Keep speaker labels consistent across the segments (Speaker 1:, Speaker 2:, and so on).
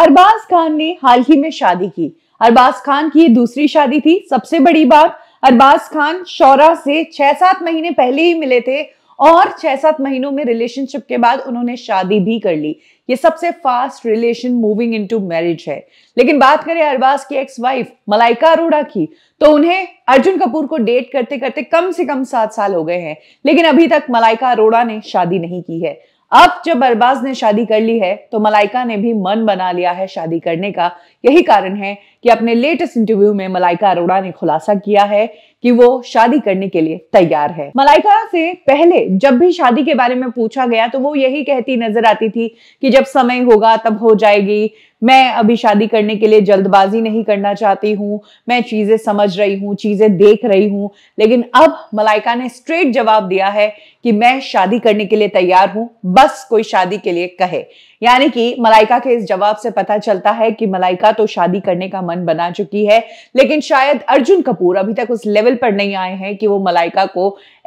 Speaker 1: अरबाज खान ने हाल ही में शादी की अरबाज खान की ये दूसरी शादी थी सबसे बड़ी बात अरबाज खान शौरा से छह सात महीने पहले ही मिले थे और छह सात महीनों में रिलेशनशिप के बाद उन्होंने शादी भी कर ली ये सबसे fast relation moving into marriage है लेकिन बात करें अरबाज की एक्स वाइफ मलाइका अरोड़ा की तो उन्हें अर्जुन कपूर को डेट करते करते कम से कम सात साल हो गए हैं लेकिन अभी तक मलाइका अरोड़ा ने शादी नहीं की है अब जब अरबाज ने शादी कर ली है तो मलाइका ने भी मन बना लिया है शादी करने का यही कारण है कि अपने लेटेस्ट इंटरव्यू में मलाइका अरोड़ा ने खुलासा किया है कि वो शादी करने के लिए तैयार है मलाइका से पहले जब भी शादी के बारे में पूछा गया तो वो यही कहती नजर आती थी कि जब समय होगा तब हो जाएगी मैं अभी शादी करने के लिए जल्दबाजी नहीं करना चाहती हूँ मैं चीज़ें समझ रही हूँ चीज़ें देख रही हूँ लेकिन अब मलाइका ने स्ट्रेट जवाब दिया है कि मैं शादी करने के लिए तैयार हूं बस कोई शादी के लिए कहे यानी कि मलाइका के इस जवाब से पता चलता है कि मलाइका तो शादी करने का मन बना चुकी है लेकिन शायद अर्जुन कपूर अभी तक उस लेवल पर नहीं आए हैं कि वो मलाइका को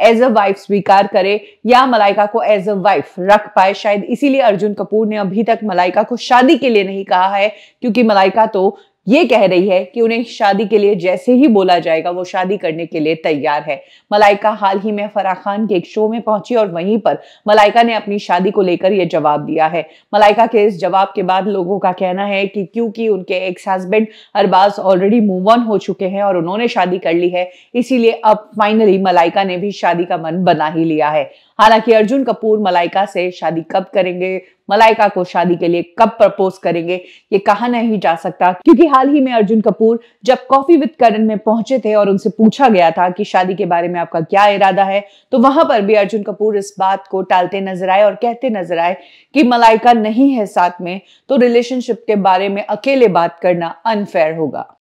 Speaker 1: एज अ वाइफ स्वीकार करे या मलाइका को एज अ वाइफ रख पाए शायद इसीलिए अर्जुन कपूर ने अभी तक मलाइका को शादी के लिए नहीं कहा रहा है क्योंकि मलाइका तो ये कह रही है कि उन्हें शादी के लिए जैसे ही बोला जाएगा वो शादी करने के लिए तैयार है मलाइका हाल ही में फराह खान के एक शो में पहुंची और वहीं पर मलाइका ने अपनी शादी को लेकर यह जवाब दिया है मलाइका के इस जवाब के बाद लोगों का कहना है कि क्योंकि उनके ex husband Arbaaz already move on हो चुके हैं और उन्होंने शादी कर ली है इसीलिए अब फाइनली मलाइका ने भी शादी का मन बना ही लिया है हालांकि अर्जुन कपूर मलाइका से शादी कब करेंगे मलाइका को शादी के लिए कब प्रपोज करेंगे ये कहा नहीं जा सकता क्योंकि हाल ही में अर्जुन कपूर जब कॉफी विद करण में पहुंचे थे और उनसे पूछा गया था कि शादी के बारे में आपका क्या इरादा है तो वहां पर भी अर्जुन कपूर इस बात को टालते नजर आए और कहते नजर आए कि मलाइका नहीं है साथ में तो रिलेशनशिप के बारे में अकेले बात करना अनफेयर होगा